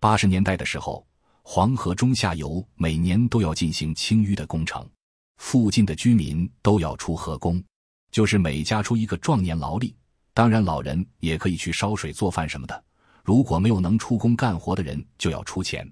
八十年代的时候，黄河中下游每年都要进行清淤的工程，附近的居民都要出河工，就是每家出一个壮年劳力，当然老人也可以去烧水做饭什么的。如果没有能出工干活的人，就要出钱。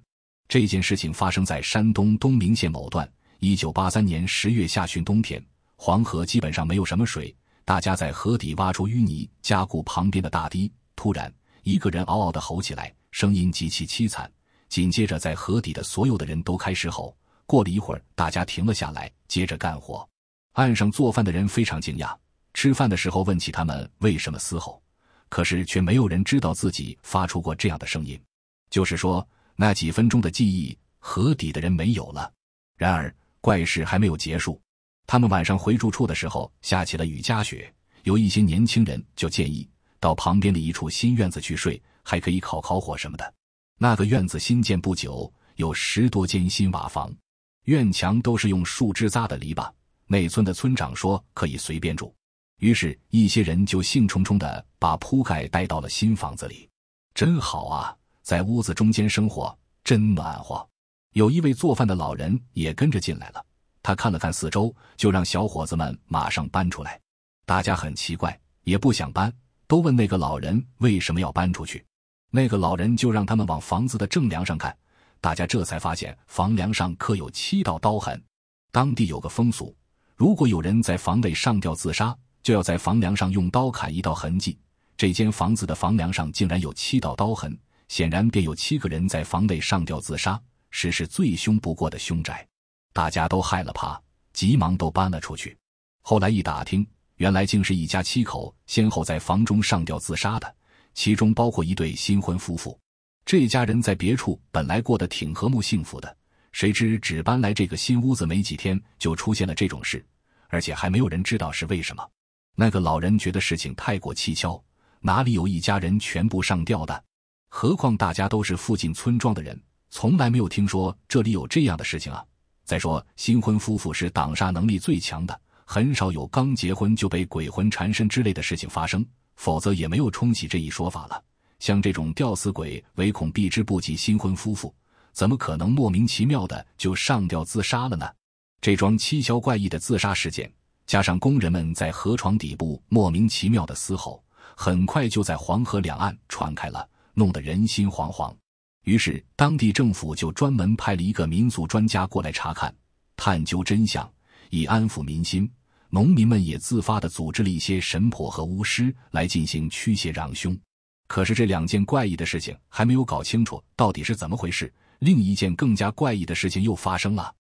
这件事情发生在山东东明县某段，一九八三年十月下旬冬天，黄河基本上没有什么水，大家在河底挖出淤泥，加固旁边的大堤。突然，一个人嗷嗷的吼起来。声音极其凄惨。紧接着，在河底的所有的人都开始吼。过了一会儿，大家停了下来，接着干活。岸上做饭的人非常惊讶。吃饭的时候，问起他们为什么嘶吼，可是却没有人知道自己发出过这样的声音。就是说，那几分钟的记忆，河底的人没有了。然而，怪事还没有结束。他们晚上回住处的时候，下起了雨夹雪。有一些年轻人就建议到旁边的一处新院子去睡。还可以烤烤火什么的。那个院子新建不久，有十多间新瓦房，院墙都是用树枝扎的篱笆。那村的村长说可以随便住，于是一些人就兴冲冲地把铺盖带到了新房子里。真好啊，在屋子中间生活真暖和。有一位做饭的老人也跟着进来了，他看了看四周，就让小伙子们马上搬出来。大家很奇怪，也不想搬，都问那个老人为什么要搬出去。那个老人就让他们往房子的正梁上看，大家这才发现房梁上刻有七道刀痕。当地有个风俗，如果有人在房内上吊自杀，就要在房梁上用刀砍一道痕迹。这间房子的房梁上竟然有七道刀痕，显然便有七个人在房内上吊自杀，实是最凶不过的凶宅。大家都害了怕，急忙都搬了出去。后来一打听，原来竟是一家七口先后在房中上吊自杀的。其中包括一对新婚夫妇，这家人在别处本来过得挺和睦幸福的，谁知只搬来这个新屋子没几天，就出现了这种事，而且还没有人知道是为什么。那个老人觉得事情太过蹊跷，哪里有一家人全部上吊的？何况大家都是附近村庄的人，从来没有听说这里有这样的事情啊。再说新婚夫妇是挡杀能力最强的，很少有刚结婚就被鬼魂缠身之类的事情发生。否则也没有冲喜这一说法了。像这种吊死鬼，唯恐避之不及。新婚夫妇怎么可能莫名其妙的就上吊自杀了呢？这桩蹊跷怪异的自杀事件，加上工人们在河床底部莫名其妙的嘶吼，很快就在黄河两岸传开了，弄得人心惶惶。于是当地政府就专门派了一个民俗专家过来查看，探究真相，以安抚民心。农民们也自发地组织了一些神婆和巫师来进行驱邪攘凶。可是这两件怪异的事情还没有搞清楚到底是怎么回事，另一件更加怪异的事情又发生了。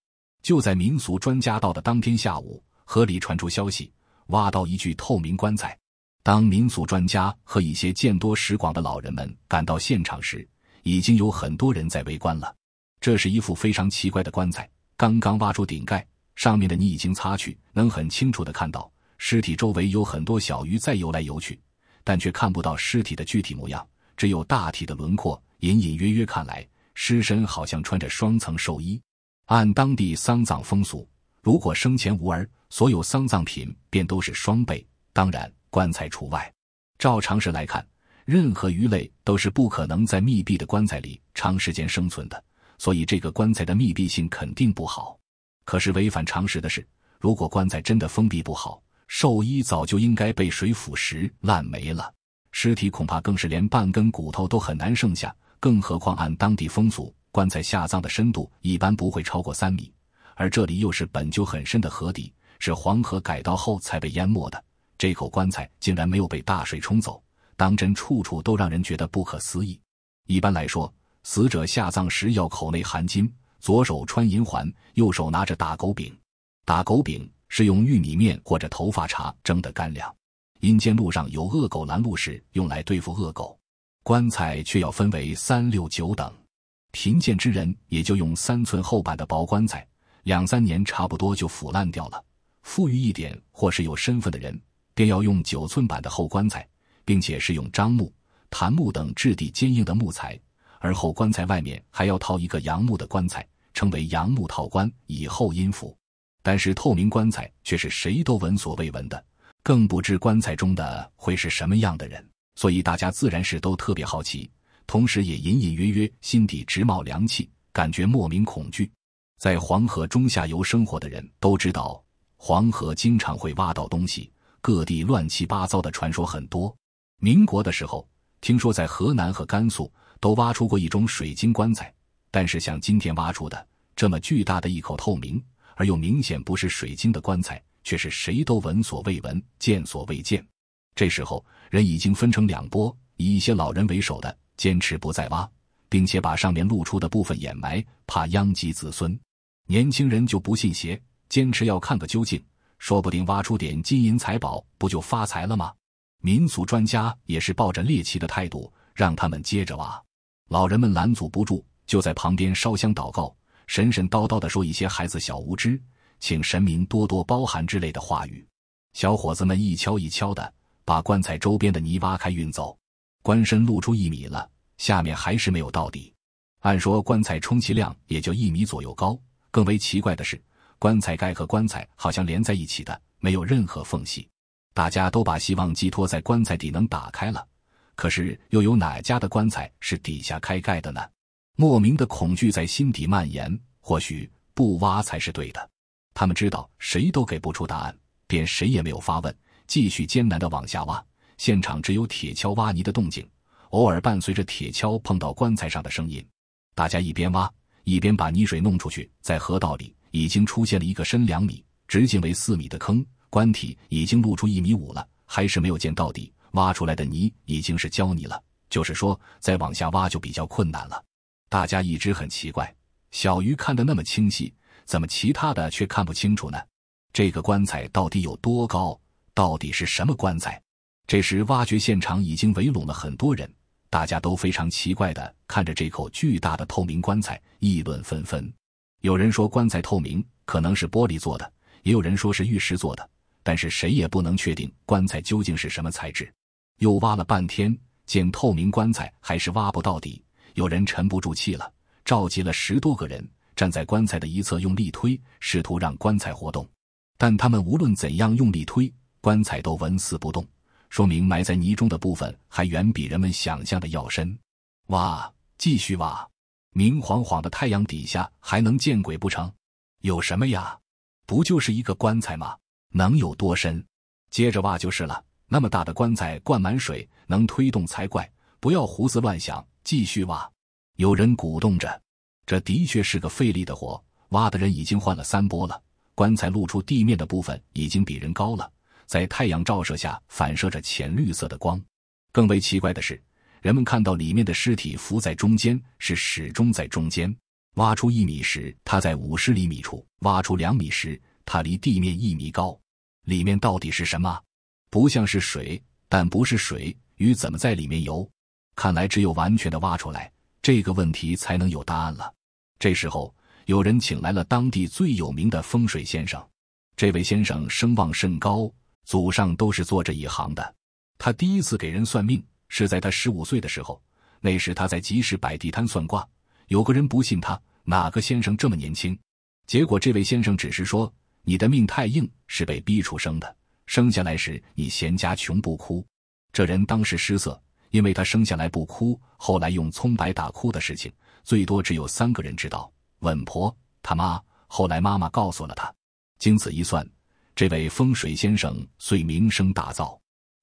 就在民俗专家到的当天下午，河里传出消息，挖到一具透明棺材。当民俗专家和一些见多识广的老人们赶到现场时，已经有很多人在围观了。这是一副非常奇怪的棺材，刚刚挖出顶盖。上面的泥已经擦去，能很清楚的看到尸体周围有很多小鱼在游来游去，但却看不到尸体的具体模样，只有大体的轮廓。隐隐约约看来，尸身好像穿着双层寿衣。按当地丧葬风俗，如果生前无儿，所有丧葬品便都是双倍，当然棺材除外。照常识来看，任何鱼类都是不可能在密闭的棺材里长时间生存的，所以这个棺材的密闭性肯定不好。可是违反常识的是，如果棺材真的封闭不好，寿衣早就应该被水腐蚀烂没了，尸体恐怕更是连半根骨头都很难剩下。更何况按当地风俗，棺材下葬的深度一般不会超过三米，而这里又是本就很深的河底，是黄河改道后才被淹没的。这口棺材竟然没有被大水冲走，当真处处都让人觉得不可思议。一般来说，死者下葬时要口内含金。左手穿银环，右手拿着打狗饼。打狗饼是用玉米面或者头发茬蒸的干粮。阴间路上有恶狗拦路时，用来对付恶狗。棺材却要分为三六九等，贫贱之人也就用三寸厚板的薄棺材，两三年差不多就腐烂掉了。富裕一点或是有身份的人，便要用九寸板的厚棺材，并且是用樟木、檀木等质地坚硬的木材。而后棺材外面还要套一个杨木的棺材。称为杨木套棺，以后阴府，但是透明棺材却是谁都闻所未闻的，更不知棺材中的会是什么样的人，所以大家自然是都特别好奇，同时也隐隐约约心底直冒凉气，感觉莫名恐惧。在黄河中下游生活的人，都知道黄河经常会挖到东西，各地乱七八糟的传说很多。民国的时候，听说在河南和甘肃都挖出过一种水晶棺材。但是，像今天挖出的这么巨大的一口透明而又明显不是水晶的棺材，却是谁都闻所未闻、见所未见。这时候，人已经分成两拨，以一些老人为首的坚持不再挖，并且把上面露出的部分掩埋，怕殃及子孙；年轻人就不信邪，坚持要看个究竟，说不定挖出点金银财宝，不就发财了吗？民俗专家也是抱着猎奇的态度，让他们接着挖，老人们拦阻不住。就在旁边烧香祷告，神神叨叨的说一些孩子小无知，请神明多多包涵之类的话语。小伙子们一敲一敲的把棺材周边的泥挖开运走，棺身露出一米了，下面还是没有到底。按说棺材充其量也就一米左右高，更为奇怪的是，棺材盖和棺材好像连在一起的，没有任何缝隙。大家都把希望寄托在棺材底能打开了，可是又有哪家的棺材是底下开盖的呢？莫名的恐惧在心底蔓延，或许不挖才是对的。他们知道谁都给不出答案，便谁也没有发问，继续艰难的往下挖。现场只有铁锹挖泥的动静，偶尔伴随着铁锹碰到棺材上的声音。大家一边挖一边把泥水弄出去，在河道里已经出现了一个深两米、直径为四米的坑，棺体已经露出一米五了，还是没有见到底。挖出来的泥已经是胶泥了，就是说再往下挖就比较困难了。大家一直很奇怪，小鱼看得那么清晰，怎么其他的却看不清楚呢？这个棺材到底有多高？到底是什么棺材？这时，挖掘现场已经围拢了很多人，大家都非常奇怪的看着这口巨大的透明棺材，议论纷纷。有人说棺材透明，可能是玻璃做的；也有人说是玉石做的。但是谁也不能确定棺材究竟是什么材质。又挖了半天，见透明棺材还是挖不到底。有人沉不住气了，召集了十多个人站在棺材的一侧，用力推，试图让棺材活动。但他们无论怎样用力推，棺材都纹丝不动，说明埋在泥中的部分还远比人们想象的要深。挖，继续挖！明晃晃的太阳底下还能见鬼不成？有什么呀？不就是一个棺材吗？能有多深？接着挖就是了。那么大的棺材，灌满水能推动才怪！不要胡思乱想。继续挖，有人鼓动着。这的确是个费力的活，挖的人已经换了三波了。棺材露出地面的部分已经比人高了，在太阳照射下反射着浅绿色的光。更为奇怪的是，人们看到里面的尸体浮在中间，是始终在中间。挖出一米时，它在五十厘米处；挖出两米时，它离地面一米高。里面到底是什么？不像是水，但不是水，鱼怎么在里面游？看来只有完全的挖出来，这个问题才能有答案了。这时候，有人请来了当地最有名的风水先生。这位先生声望甚高，祖上都是做这一行的。他第一次给人算命是在他十五岁的时候，那时他在集市摆地摊算卦。有个人不信他，哪个先生这么年轻？结果这位先生只是说：“你的命太硬，是被逼出生的。生下来时你嫌家穷不哭，这人当时失色。”因为他生下来不哭，后来用葱白打哭的事情，最多只有三个人知道。稳婆他妈，后来妈妈告诉了他。经此一算，这位风水先生遂名声大噪。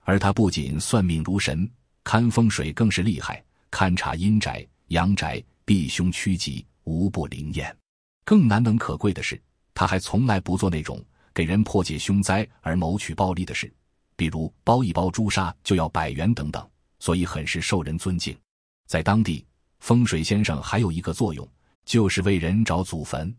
而他不仅算命如神，看风水更是厉害，勘察阴宅阳宅，避凶趋吉，无不灵验。更难能可贵的是，他还从来不做那种给人破解凶灾而谋取暴利的事，比如包一包朱砂就要百元等等。所以，很是受人尊敬。在当地，风水先生还有一个作用，就是为人找祖坟。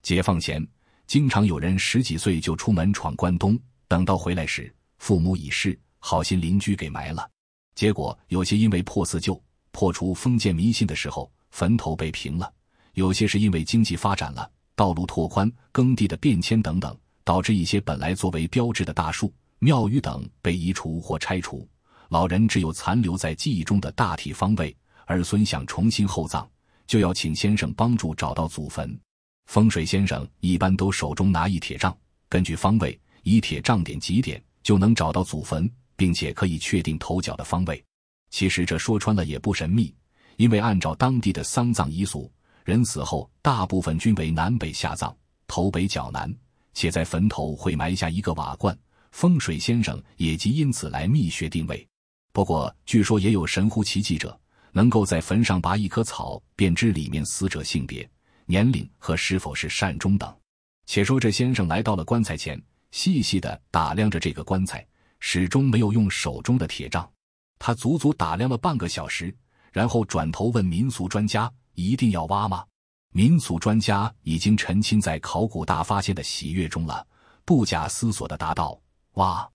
解放前，经常有人十几岁就出门闯关东，等到回来时，父母已逝，好心邻居给埋了。结果，有些因为破四旧、破除封建迷信的时候，坟头被平了；有些是因为经济发展了，道路拓宽、耕地的变迁等等，导致一些本来作为标志的大树、庙宇等被移除或拆除。老人只有残留在记忆中的大体方位，儿孙想重新厚葬，就要请先生帮助找到祖坟。风水先生一般都手中拿一铁杖，根据方位，以铁杖点几点就能找到祖坟，并且可以确定头脚的方位。其实这说穿了也不神秘，因为按照当地的丧葬遗俗，人死后大部分均为南北下葬，头北脚南，且在坟头会埋下一个瓦罐。风水先生也即因此来密穴定位。不过，据说也有神乎其技者，能够在坟上拔一棵草，便知里面死者性别、年龄和是否是善终等。且说这先生来到了棺材前，细细的打量着这个棺材，始终没有用手中的铁杖。他足足打量了半个小时，然后转头问民俗专家：“一定要挖吗？”民俗专家已经沉浸在考古大发现的喜悦中了，不假思索的答道：“挖。”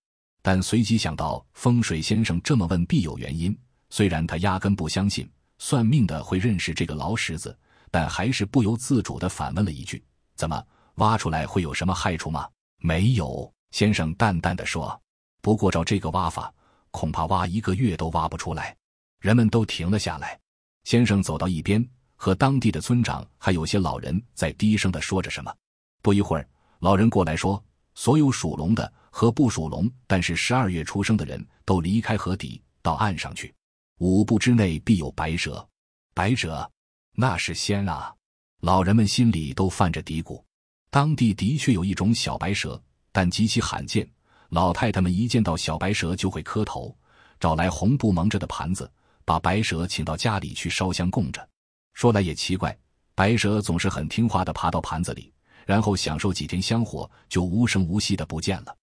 但随即想到，风水先生这么问必有原因。虽然他压根不相信算命的会认识这个老石子，但还是不由自主地反问了一句：“怎么挖出来会有什么害处吗？”“没有。”先生淡淡的说，“不过照这个挖法，恐怕挖一个月都挖不出来。”人们都停了下来。先生走到一边，和当地的村长还有些老人在低声地说着什么。不一会儿，老人过来说：“所有属龙的。”和不属龙，但是十二月出生的人都离开河底到岸上去，五步之内必有白蛇。白蛇，那是仙啊！老人们心里都犯着嘀咕。当地的确有一种小白蛇，但极其罕见。老太太们一见到小白蛇就会磕头，找来红布蒙着的盘子，把白蛇请到家里去烧香供着。说来也奇怪，白蛇总是很听话的爬到盘子里，然后享受几天香火，就无声无息的不见了。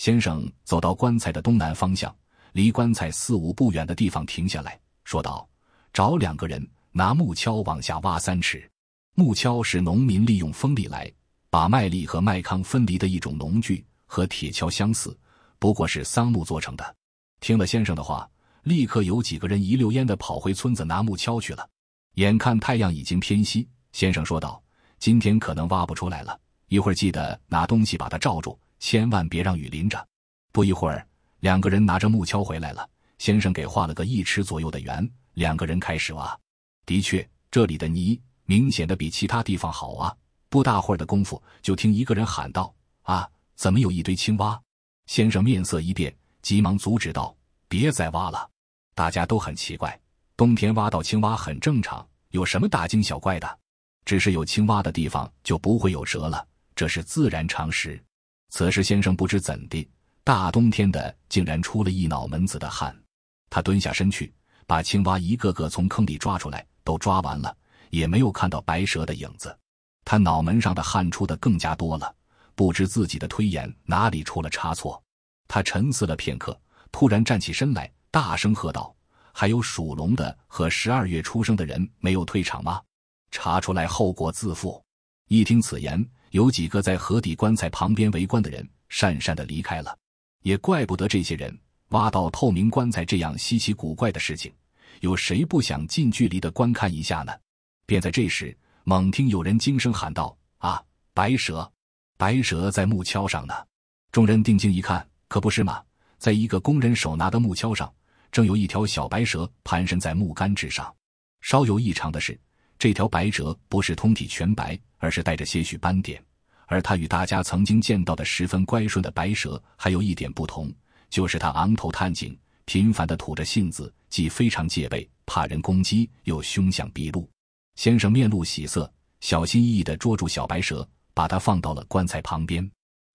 先生走到棺材的东南方向，离棺材四五步远的地方停下来说道：“找两个人拿木锹往下挖三尺。”木锹是农民利用风力来把麦粒和麦糠分离的一种农具，和铁锹相似，不过是桑木做成的。听了先生的话，立刻有几个人一溜烟的跑回村子拿木锹去了。眼看太阳已经偏西，先生说道：“今天可能挖不出来了，一会儿记得拿东西把它罩住。”千万别让雨淋着。不一会儿，两个人拿着木锹回来了。先生给画了个一尺左右的圆，两个人开始挖。的确，这里的泥明显的比其他地方好啊。不大会儿的功夫，就听一个人喊道：“啊，怎么有一堆青蛙？”先生面色一变，急忙阻止道：“别再挖了！”大家都很奇怪，冬天挖到青蛙很正常，有什么大惊小怪的？只是有青蛙的地方就不会有蛇了，这是自然常识。此时，先生不知怎地，大冬天的竟然出了一脑门子的汗。他蹲下身去，把青蛙一个个从坑里抓出来，都抓完了，也没有看到白蛇的影子。他脑门上的汗出的更加多了，不知自己的推演哪里出了差错。他沉思了片刻，突然站起身来，大声喝道：“还有属龙的和十二月出生的人没有退场吗？查出来，后果自负！”一听此言。有几个在河底棺材旁边围观的人讪讪的离开了。也怪不得这些人挖到透明棺材这样稀奇古怪的事情，有谁不想近距离的观看一下呢？便在这时，猛听有人惊声喊道：“啊，白蛇！白蛇在木锹上呢！”众人定睛一看，可不是嘛，在一个工人手拿的木锹上，正有一条小白蛇盘身在木杆之上。稍有异常的是。这条白蛇不是通体全白，而是带着些许斑点。而它与大家曾经见到的十分乖顺的白蛇还有一点不同，就是它昂头探颈，频繁的吐着信子，既非常戒备，怕人攻击，又凶相毕露。先生面露喜色，小心翼翼的捉住小白蛇，把它放到了棺材旁边。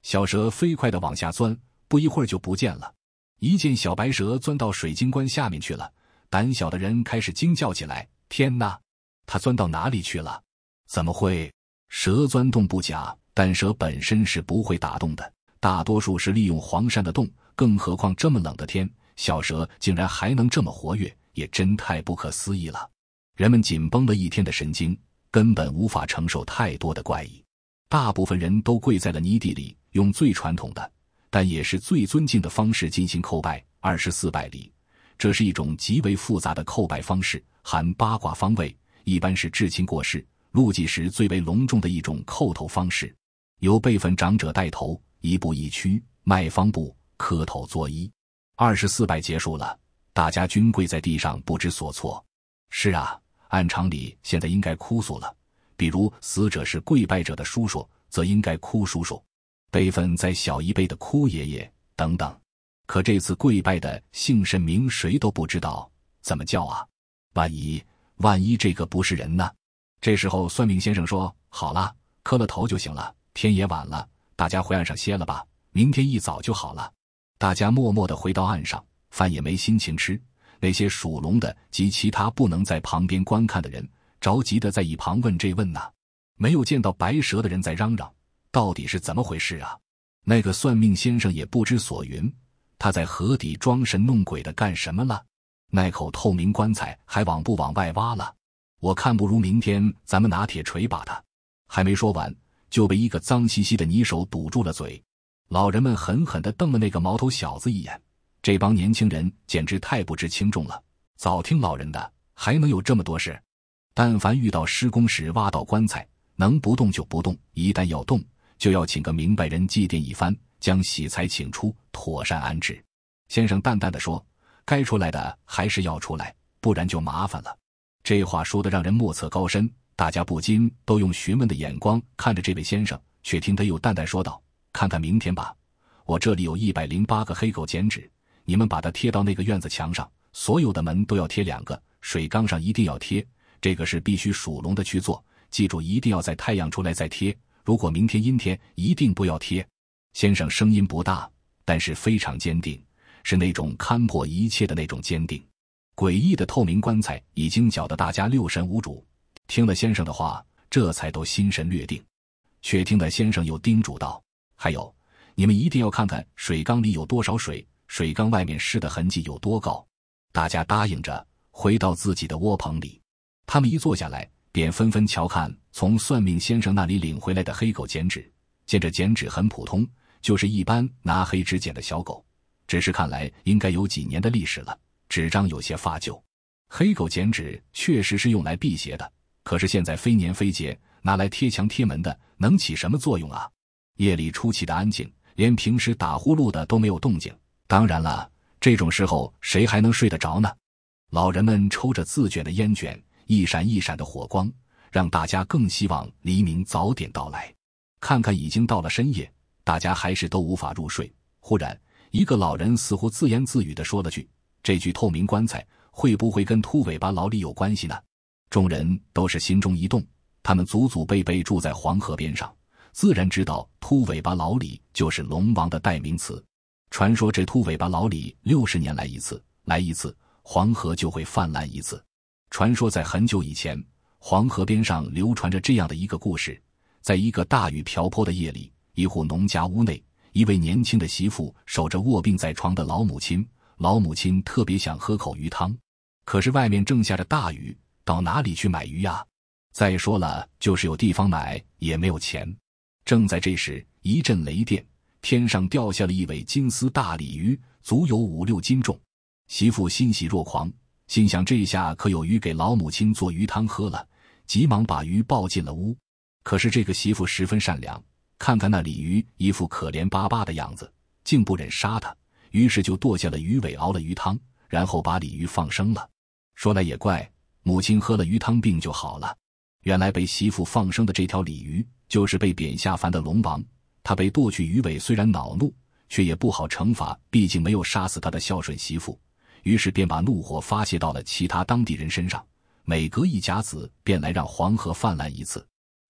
小蛇飞快的往下钻，不一会儿就不见了。一见小白蛇钻到水晶棺下面去了，胆小的人开始惊叫起来：“天哪！”它钻到哪里去了？怎么会蛇钻洞不假，但蛇本身是不会打洞的，大多数是利用黄鳝的洞。更何况这么冷的天，小蛇竟然还能这么活跃，也真太不可思议了。人们紧绷了一天的神经，根本无法承受太多的怪异。大部分人都跪在了泥地里，用最传统的，但也是最尊敬的方式进行叩拜——二十四拜礼。这是一种极为复杂的叩拜方式，含八卦方位。一般是至亲过世，入祭时最为隆重的一种叩头方式，由辈分长者带头，一步一屈迈方步磕头作揖。二十四拜结束了，大家均跪在地上不知所措。是啊，按常理现在应该哭诉了，比如死者是跪拜者的叔叔，则应该哭叔叔；辈分在小一辈的哭爷爷等等。可这次跪拜的姓甚名谁都不知道，怎么叫啊？万一……万一这个不是人呢？这时候，算命先生说：“好了，磕了头就行了。天也晚了，大家回岸上歇了吧。明天一早就好了。”大家默默地回到岸上，饭也没心情吃。那些属龙的及其他不能在旁边观看的人，着急地在一旁问这问那。没有见到白蛇的人在嚷嚷：“到底是怎么回事啊？”那个算命先生也不知所云。他在河底装神弄鬼的干什么了？那口透明棺材还往不往外挖了？我看不如明天咱们拿铁锤把它。还没说完，就被一个脏兮兮的泥手堵住了嘴。老人们狠狠地瞪了那个毛头小子一眼。这帮年轻人简直太不知轻重了。早听老人的，还能有这么多事？但凡遇到施工时挖到棺材，能不动就不动；一旦要动，就要请个明白人祭奠一番，将喜财请出，妥善安置。先生淡淡的说。该出来的还是要出来，不然就麻烦了。这话说的让人莫测高深，大家不禁都用询问的眼光看着这位先生，却听他又淡淡说道：“看看明天吧，我这里有一百零八个黑狗剪纸，你们把它贴到那个院子墙上，所有的门都要贴两个，水缸上一定要贴。这个是必须属龙的去做，记住一定要在太阳出来再贴，如果明天阴天，一定不要贴。”先生声音不大，但是非常坚定。是那种看破一切的那种坚定，诡异的透明棺材已经搅得大家六神无主。听了先生的话，这才都心神略定，却听得先生又叮嘱道：“还有，你们一定要看看水缸里有多少水，水缸外面湿的痕迹有多高。”大家答应着，回到自己的窝棚里。他们一坐下来，便纷纷瞧看从算命先生那里领回来的黑狗剪纸。见这剪纸很普通，就是一般拿黑纸剪的小狗。只是看来应该有几年的历史了，纸张有些发旧。黑狗剪纸确实是用来辟邪的，可是现在非年非节，拿来贴墙贴门的，能起什么作用啊？夜里出奇的安静，连平时打呼噜的都没有动静。当然了，这种时候谁还能睡得着呢？老人们抽着自卷的烟卷，一闪一闪的火光，让大家更希望黎明早点到来。看看已经到了深夜，大家还是都无法入睡。忽然。一个老人似乎自言自语地说了句：“这具透明棺材会不会跟秃尾巴老李有关系呢？”众人都是心中一动。他们祖祖辈辈住在黄河边上，自然知道秃尾巴老李就是龙王的代名词。传说这秃尾巴老李六十年来一次，来一次黄河就会泛滥一次。传说在很久以前，黄河边上流传着这样的一个故事：在一个大雨瓢泼的夜里，一户农家屋内。一位年轻的媳妇守着卧病在床的老母亲，老母亲特别想喝口鱼汤，可是外面正下着大雨，到哪里去买鱼呀？再说了，就是有地方买，也没有钱。正在这时，一阵雷电，天上掉下了一尾金丝大鲤鱼，足有五六斤重。媳妇欣喜若狂，心想：这下可有鱼给老母亲做鱼汤喝了。急忙把鱼抱进了屋。可是这个媳妇十分善良。看看那鲤鱼，一副可怜巴巴的样子，竟不忍杀它，于是就剁下了鱼尾，熬了鱼汤，然后把鲤鱼放生了。说来也怪，母亲喝了鱼汤病就好了。原来被媳妇放生的这条鲤鱼，就是被贬下凡的龙王。他被剁去鱼尾，虽然恼怒，却也不好惩罚，毕竟没有杀死他的孝顺媳妇，于是便把怒火发泄到了其他当地人身上，每隔一甲子便来让黄河泛滥一次。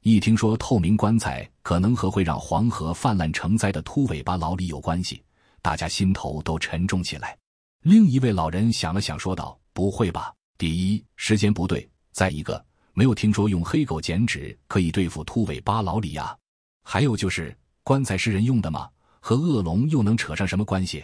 一听说透明棺材可能和会让黄河泛滥成灾的秃尾巴老李有关系，大家心头都沉重起来。另一位老人想了想，说道：“不会吧？第一时间不对，再一个没有听说用黑狗剪纸可以对付秃尾巴老李呀。还有就是棺材是人用的吗？和恶龙又能扯上什么关系？”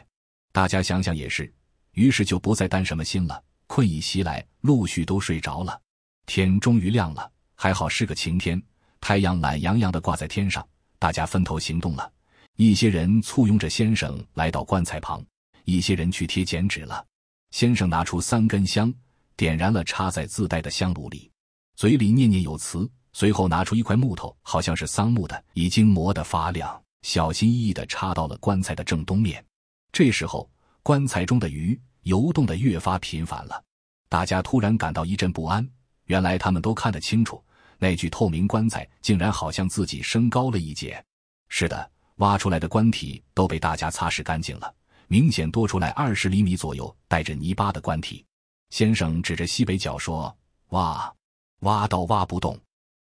大家想想也是，于是就不再担什么心了。困意袭来，陆续都睡着了。天终于亮了，还好是个晴天。太阳懒洋洋地挂在天上，大家分头行动了。一些人簇拥着先生来到棺材旁，一些人去贴剪纸了。先生拿出三根香，点燃了，插在自带的香炉里，嘴里念念有词。随后拿出一块木头，好像是桑木的，已经磨得发亮，小心翼翼地插到了棺材的正东面。这时候，棺材中的鱼游动得越发频繁了。大家突然感到一阵不安，原来他们都看得清楚。那具透明棺材竟然好像自己升高了一截。是的，挖出来的棺体都被大家擦拭干净了，明显多出来二十厘米左右，带着泥巴的棺体。先生指着西北角说：“哇，挖到挖不动，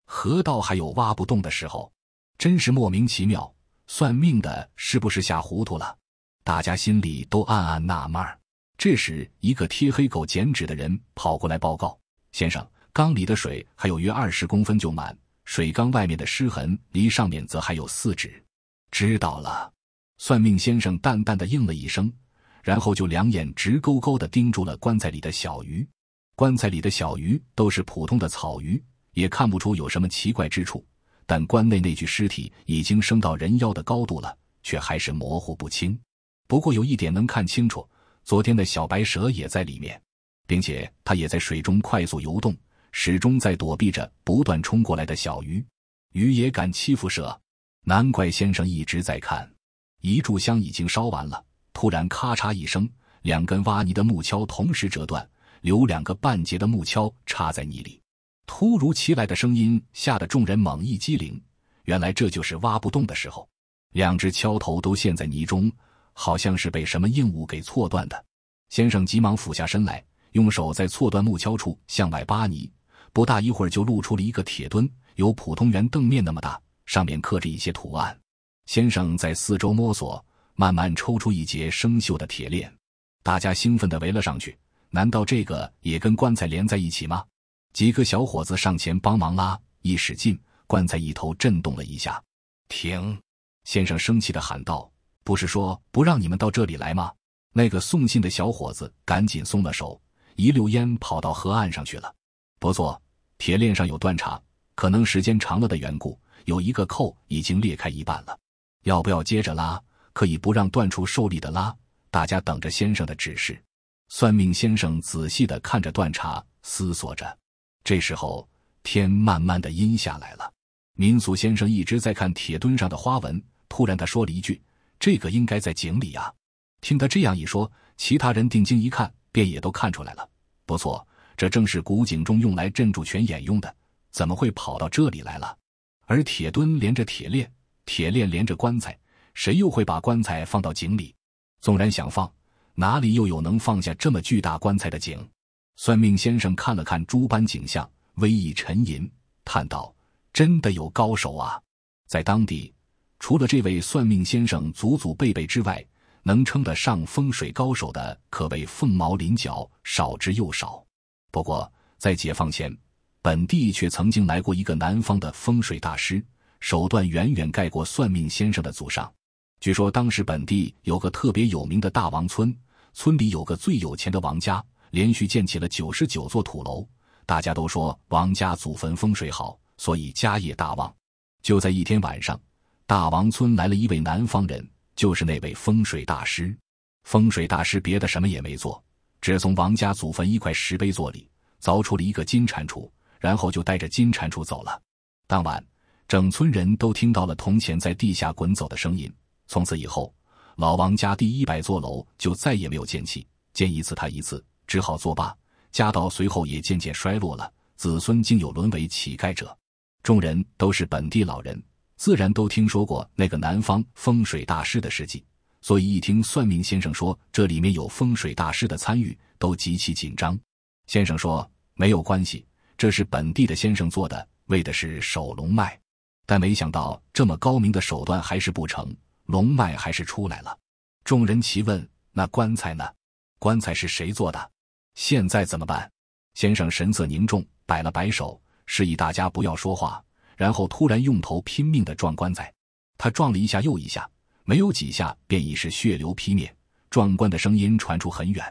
河道还有挖不动的时候，真是莫名其妙。算命的是不是吓糊涂了？”大家心里都暗暗纳闷儿。这时，一个贴黑狗剪纸的人跑过来报告：“先生。”缸里的水还有约二十公分就满，水缸外面的尸痕离上面则还有四指。知道了，算命先生淡淡的应了一声，然后就两眼直勾勾的盯住了棺材里的小鱼。棺材里的小鱼都是普通的草鱼，也看不出有什么奇怪之处。但棺内那具尸体已经升到人妖的高度了，却还是模糊不清。不过有一点能看清楚，昨天的小白蛇也在里面，并且它也在水中快速游动。始终在躲避着不断冲过来的小鱼，鱼也敢欺负蛇，难怪先生一直在看。一炷香已经烧完了，突然咔嚓一声，两根挖泥的木锹同时折断，留两个半截的木锹插在泥里。突如其来的声音吓得众人猛一激灵，原来这就是挖不动的时候，两只锹头都陷在泥中，好像是被什么硬物给错断的。先生急忙俯下身来，用手在错断木锹处向外扒泥。不大一会儿就露出了一个铁墩，有普通圆凳面那么大，上面刻着一些图案。先生在四周摸索，慢慢抽出一节生锈的铁链。大家兴奋地围了上去。难道这个也跟棺材连在一起吗？几个小伙子上前帮忙拉，一使劲，棺材一头震动了一下。停！先生生气地喊道：“不是说不让你们到这里来吗？”那个送信的小伙子赶紧松了手，一溜烟跑到河岸上去了。不错。铁链上有断茬，可能时间长了的缘故，有一个扣已经裂开一半了。要不要接着拉？可以不让断处受力的拉。大家等着先生的指示。算命先生仔细的看着断茬，思索着。这时候天慢慢的阴下来了。民俗先生一直在看铁墩上的花纹，突然他说了一句：“这个应该在井里啊。”听他这样一说，其他人定睛一看，便也都看出来了。不错。这正是古井中用来镇住泉眼用的，怎么会跑到这里来了？而铁墩连着铁链，铁链连着棺材，谁又会把棺材放到井里？纵然想放，哪里又有能放下这么巨大棺材的井？算命先生看了看诸般景象，微一沉吟，叹道：“真的有高手啊！在当地，除了这位算命先生祖祖辈辈之外，能称得上风水高手的，可谓凤毛麟角，少之又少。”不过，在解放前，本地却曾经来过一个南方的风水大师，手段远远盖过算命先生的祖上。据说当时本地有个特别有名的大王村，村里有个最有钱的王家，连续建起了九十九座土楼。大家都说王家祖坟风水好，所以家业大旺。就在一天晚上，大王村来了一位南方人，就是那位风水大师。风水大师别的什么也没做。只从王家祖坟一块石碑座里凿出了一个金蟾蜍，然后就带着金蟾蜍走了。当晚，整村人都听到了铜钱在地下滚走的声音。从此以后，老王家第一百座楼就再也没有建起，建一次塌一次，只好作罢。家道随后也渐渐衰落了，子孙竟有沦为乞丐者。众人都是本地老人，自然都听说过那个南方风水大师的事迹。所以一听算命先生说这里面有风水大师的参与，都极其紧张。先生说没有关系，这是本地的先生做的，为的是守龙脉。但没想到这么高明的手段还是不成，龙脉还是出来了。众人齐问：“那棺材呢？棺材是谁做的？现在怎么办？”先生神色凝重，摆了摆手，示意大家不要说话，然后突然用头拼命的撞棺材。他撞了一下又一下。没有几下，便已是血流披面，壮观的声音传出很远，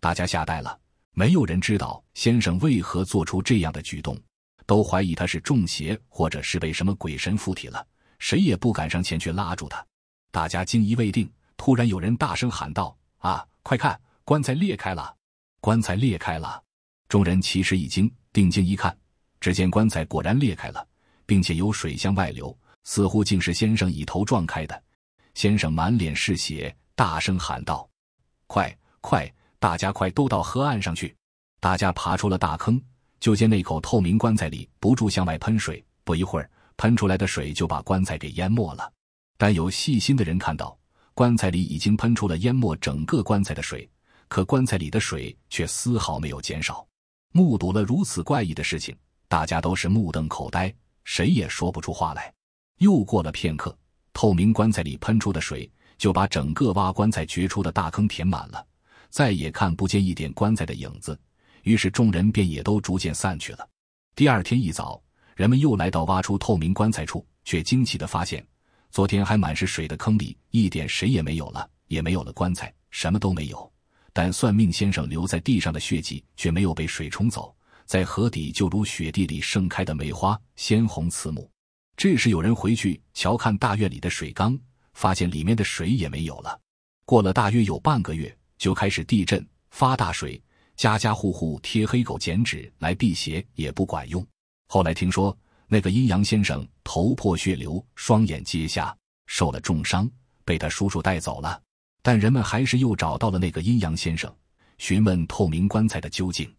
大家吓呆了。没有人知道先生为何做出这样的举动，都怀疑他是中邪，或者是被什么鬼神附体了。谁也不敢上前去拉住他。大家惊疑未定，突然有人大声喊道：“啊，快看，棺材裂开了！棺材裂开了！”众人其时一惊，定睛一看，只见棺材果然裂开了，并且有水向外流，似乎竟是先生以头撞开的。先生满脸是血，大声喊道：“快快，大家快都到河岸上去！”大家爬出了大坑，就见那口透明棺材里不住向外喷水，不一会儿，喷出来的水就把棺材给淹没了。但有细心的人看到，棺材里已经喷出了淹没整个棺材的水，可棺材里的水却丝毫没有减少。目睹了如此怪异的事情，大家都是目瞪口呆，谁也说不出话来。又过了片刻。透明棺材里喷出的水，就把整个挖棺材掘出的大坑填满了，再也看不见一点棺材的影子。于是众人便也都逐渐散去了。第二天一早，人们又来到挖出透明棺材处，却惊奇地发现，昨天还满是水的坑里一点水也没有了，也没有了棺材，什么都没有。但算命先生留在地上的血迹却没有被水冲走，在河底就如雪地里盛开的梅花，鲜红刺目。这时，有人回去瞧看大院里的水缸，发现里面的水也没有了。过了大约有半个月，就开始地震发大水，家家户户贴黑狗剪纸来辟邪也不管用。后来听说那个阴阳先生头破血流，双眼皆瞎，受了重伤，被他叔叔带走了。但人们还是又找到了那个阴阳先生，询问透明棺材的究竟。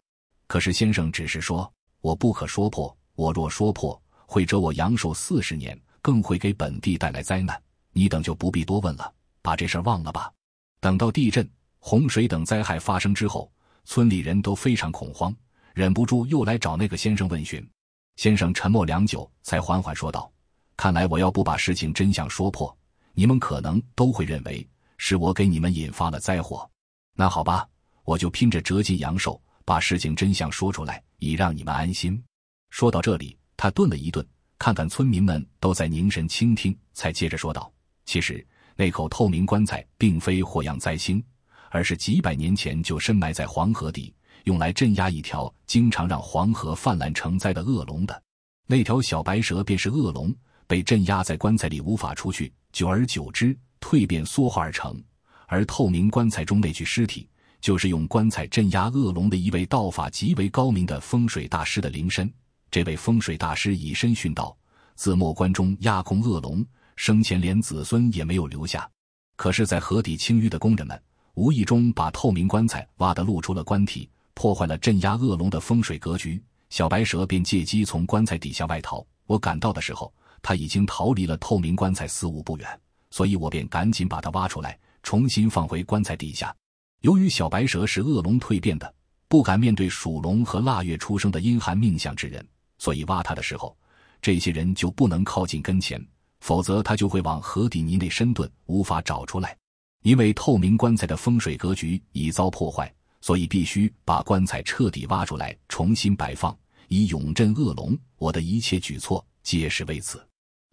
可是先生只是说：“我不可说破，我若说破。”会折我阳寿四十年，更会给本地带来灾难。你等就不必多问了，把这事儿忘了吧。等到地震、洪水等灾害发生之后，村里人都非常恐慌，忍不住又来找那个先生问询。先生沉默良久，才缓缓说道：“看来我要不把事情真相说破，你们可能都会认为是我给你们引发了灾祸。那好吧，我就拼着折尽阳寿，把事情真相说出来，以让你们安心。”说到这里。他顿了一顿，看看村民们都在凝神倾听，才接着说道：“其实那口透明棺材并非祸殃灾星，而是几百年前就深埋在黄河底，用来镇压一条经常让黄河泛滥成灾的恶龙的。那条小白蛇便是恶龙，被镇压在棺材里无法出去，久而久之蜕变缩化而成。而透明棺材中那具尸体，就是用棺材镇压恶龙的一位道法极为高明的风水大师的灵身。”这位风水大师以身殉道，自没关中压控恶龙，生前连子孙也没有留下。可是，在河底清淤的工人们无意中把透明棺材挖得露出了棺体，破坏了镇压恶龙的风水格局。小白蛇便借机从棺材底下外逃。我赶到的时候，他已经逃离了透明棺材四五步远，所以我便赶紧把它挖出来，重新放回棺材底下。由于小白蛇是恶龙蜕变的，不敢面对属龙和腊月出生的阴寒命相之人。所以挖他的时候，这些人就不能靠近跟前，否则他就会往河底泥内深遁，无法找出来。因为透明棺材的风水格局已遭破坏，所以必须把棺材彻底挖出来，重新摆放，以永镇恶龙。我的一切举措皆是为此。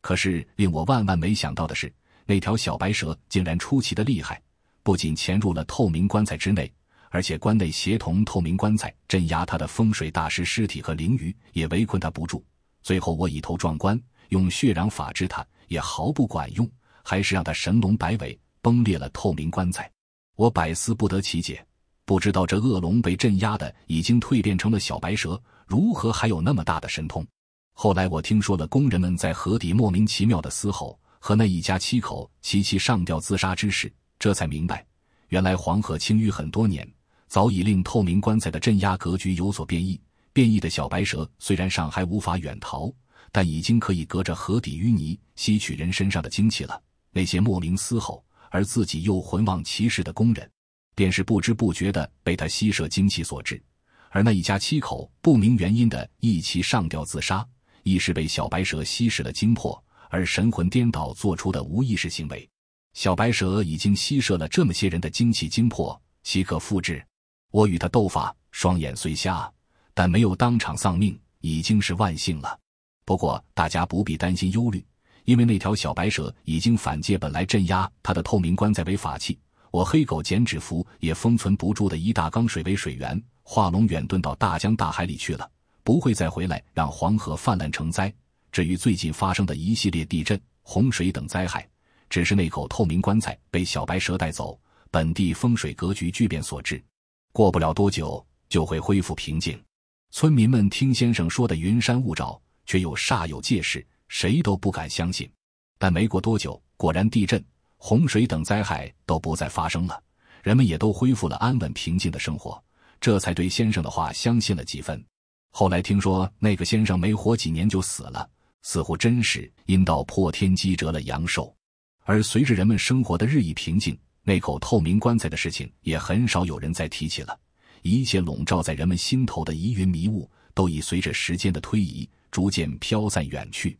可是令我万万没想到的是，那条小白蛇竟然出奇的厉害，不仅潜入了透明棺材之内。而且棺内协同透明棺材镇压他的风水大师尸体和灵鱼也围困他不住。最后我以头撞棺，用血染法治他，也毫不管用，还是让他神龙摆尾崩裂了透明棺材。我百思不得其解，不知道这恶龙被镇压的已经蜕变成了小白蛇，如何还有那么大的神通？后来我听说了工人们在河底莫名其妙的嘶吼和那一家七口齐齐上吊自杀之事，这才明白，原来黄河清淤很多年。早已令透明棺材的镇压格局有所变异。变异的小白蛇虽然尚还无法远逃，但已经可以隔着河底淤泥吸取人身上的精气了。那些莫名嘶吼而自己又魂忘其事的工人，便是不知不觉地被他吸摄精气所致；而那一家七口不明原因的一起上吊自杀，亦是被小白蛇吸食了精魄而神魂颠倒做出的无意识行为。小白蛇已经吸摄了这么些人的精气精魄，岂可复制？我与他斗法，双眼虽瞎，但没有当场丧命，已经是万幸了。不过大家不必担心忧虑，因为那条小白蛇已经反借本来镇压他的透明棺材为法器，我黑狗剪纸符也封存不住的一大缸水为水源，化龙远遁到大江大海里去了，不会再回来让黄河泛滥成灾。至于最近发生的一系列地震、洪水等灾害，只是那口透明棺材被小白蛇带走，本地风水格局巨变所致。过不了多久就会恢复平静。村民们听先生说的云山雾罩，却又煞有介事，谁都不敢相信。但没过多久，果然地震、洪水等灾害都不再发生了，人们也都恢复了安稳平静的生活，这才对先生的话相信了几分。后来听说那个先生没活几年就死了，似乎真是因道破天机折了阳寿。而随着人们生活的日益平静。那口透明棺材的事情也很少有人再提起了，一切笼罩在人们心头的疑云迷雾，都已随着时间的推移逐渐飘散远去。